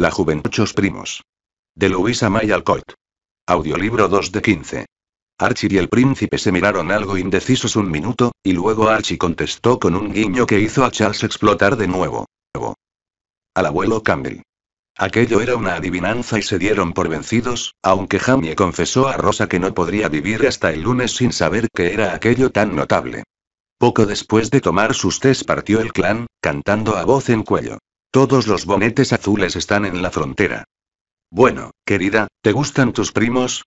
La Juventuchos Primos. De Luisa May Audiolibro 2 de 15. Archie y el príncipe se miraron algo indecisos un minuto, y luego Archie contestó con un guiño que hizo a Charles explotar de nuevo. Al abuelo Campbell. Aquello era una adivinanza y se dieron por vencidos, aunque Jamie confesó a Rosa que no podría vivir hasta el lunes sin saber qué era aquello tan notable. Poco después de tomar sus tés partió el clan, cantando a voz en cuello. Todos los bonetes azules están en la frontera. Bueno, querida, ¿te gustan tus primos?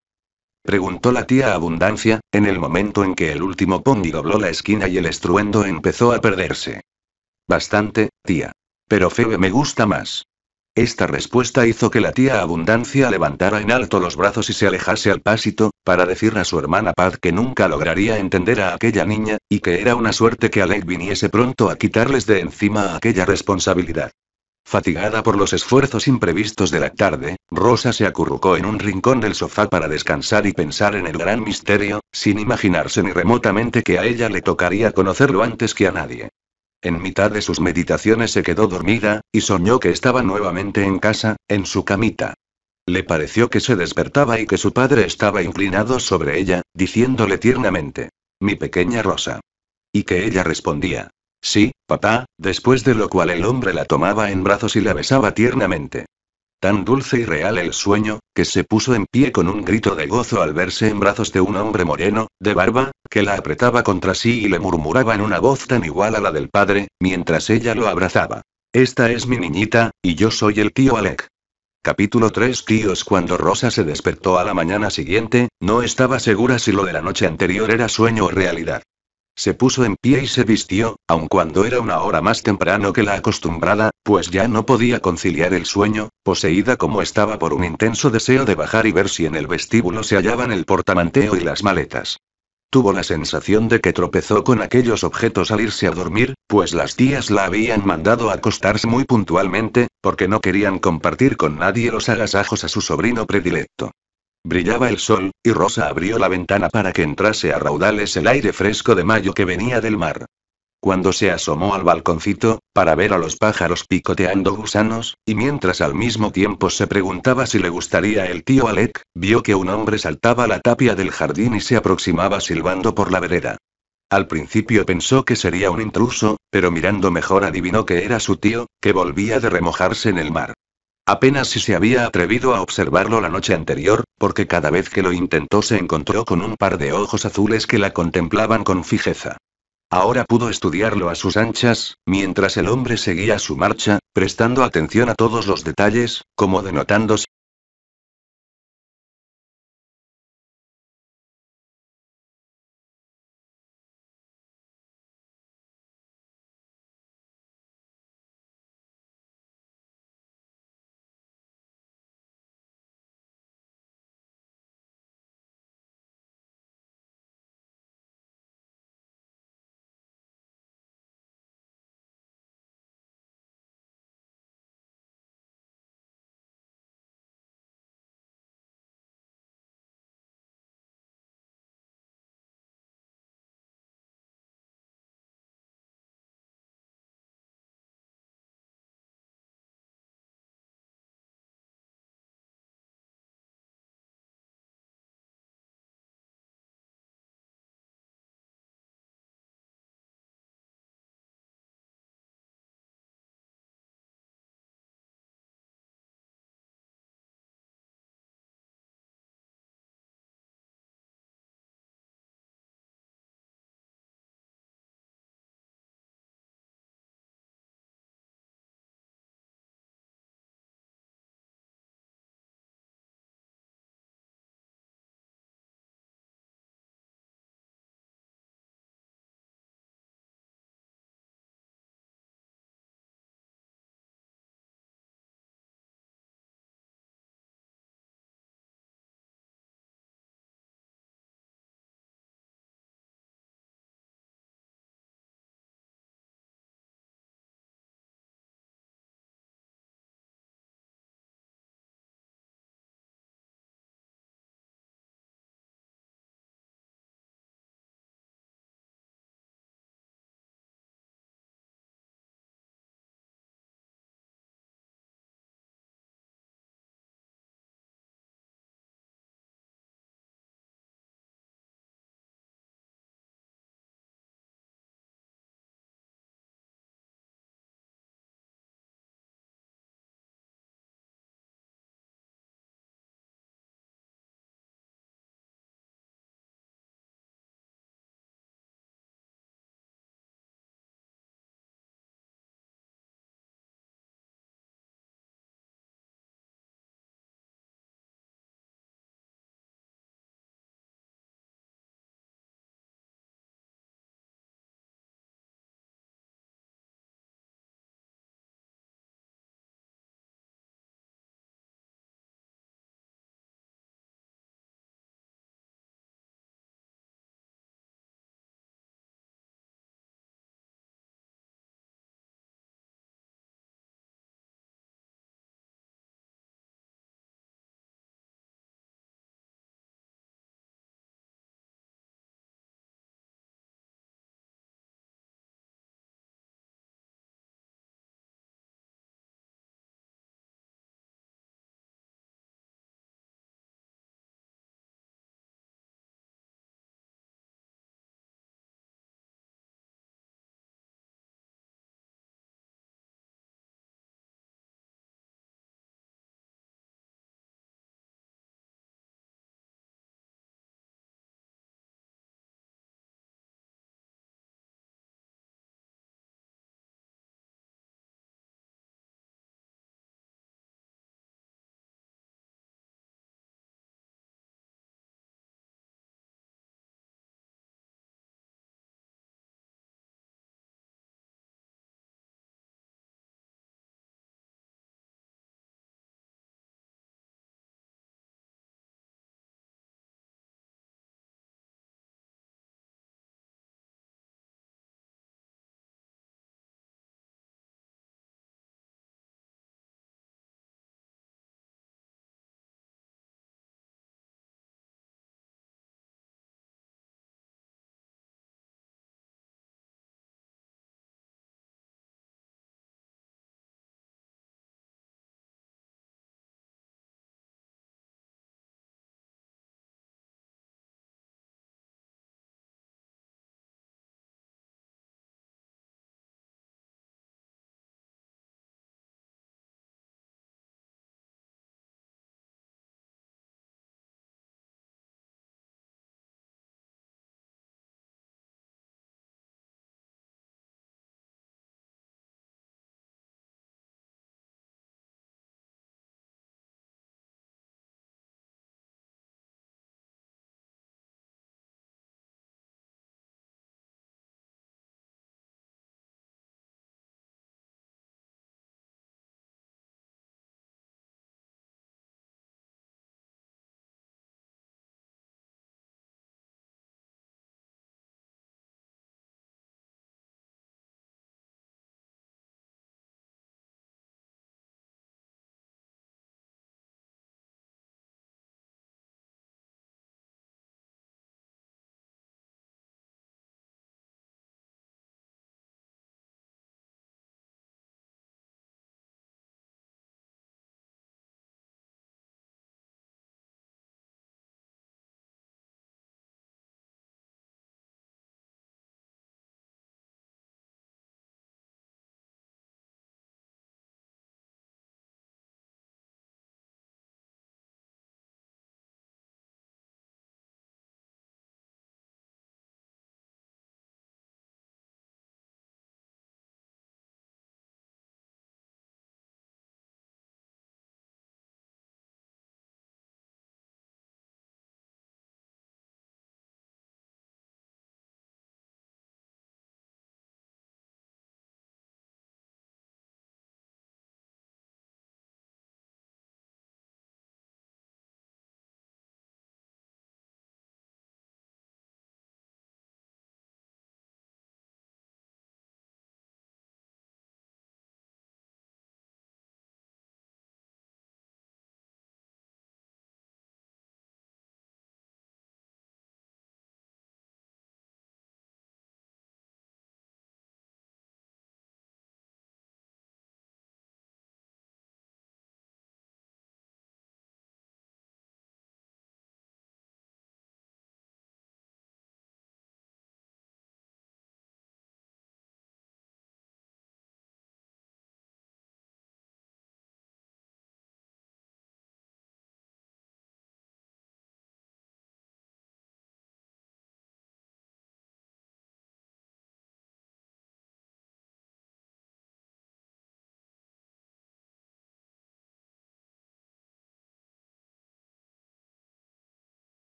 Preguntó la tía Abundancia, en el momento en que el último pony dobló la esquina y el estruendo empezó a perderse. Bastante, tía. Pero Febe me gusta más. Esta respuesta hizo que la tía Abundancia levantara en alto los brazos y se alejase al pasito, para decir a su hermana Paz que nunca lograría entender a aquella niña, y que era una suerte que Alec viniese pronto a quitarles de encima aquella responsabilidad. Fatigada por los esfuerzos imprevistos de la tarde, Rosa se acurrucó en un rincón del sofá para descansar y pensar en el gran misterio, sin imaginarse ni remotamente que a ella le tocaría conocerlo antes que a nadie. En mitad de sus meditaciones se quedó dormida, y soñó que estaba nuevamente en casa, en su camita. Le pareció que se despertaba y que su padre estaba inclinado sobre ella, diciéndole tiernamente, Mi pequeña Rosa. Y que ella respondía, Sí, papá, después de lo cual el hombre la tomaba en brazos y la besaba tiernamente. Tan dulce y real el sueño, que se puso en pie con un grito de gozo al verse en brazos de un hombre moreno, de barba, que la apretaba contra sí y le murmuraba en una voz tan igual a la del padre, mientras ella lo abrazaba. Esta es mi niñita, y yo soy el tío Alec. Capítulo 3 Tíos Cuando Rosa se despertó a la mañana siguiente, no estaba segura si lo de la noche anterior era sueño o realidad. Se puso en pie y se vistió, aun cuando era una hora más temprano que la acostumbrada, pues ya no podía conciliar el sueño, poseída como estaba por un intenso deseo de bajar y ver si en el vestíbulo se hallaban el portamanteo y las maletas. Tuvo la sensación de que tropezó con aquellos objetos al irse a dormir, pues las tías la habían mandado a acostarse muy puntualmente, porque no querían compartir con nadie los agasajos a su sobrino predilecto. Brillaba el sol, y Rosa abrió la ventana para que entrase a raudales el aire fresco de mayo que venía del mar. Cuando se asomó al balconcito, para ver a los pájaros picoteando gusanos, y mientras al mismo tiempo se preguntaba si le gustaría el tío Alec, vio que un hombre saltaba la tapia del jardín y se aproximaba silbando por la vereda. Al principio pensó que sería un intruso, pero mirando mejor adivinó que era su tío, que volvía de remojarse en el mar. Apenas si se había atrevido a observarlo la noche anterior, porque cada vez que lo intentó se encontró con un par de ojos azules que la contemplaban con fijeza. Ahora pudo estudiarlo a sus anchas, mientras el hombre seguía su marcha, prestando atención a todos los detalles, como denotándose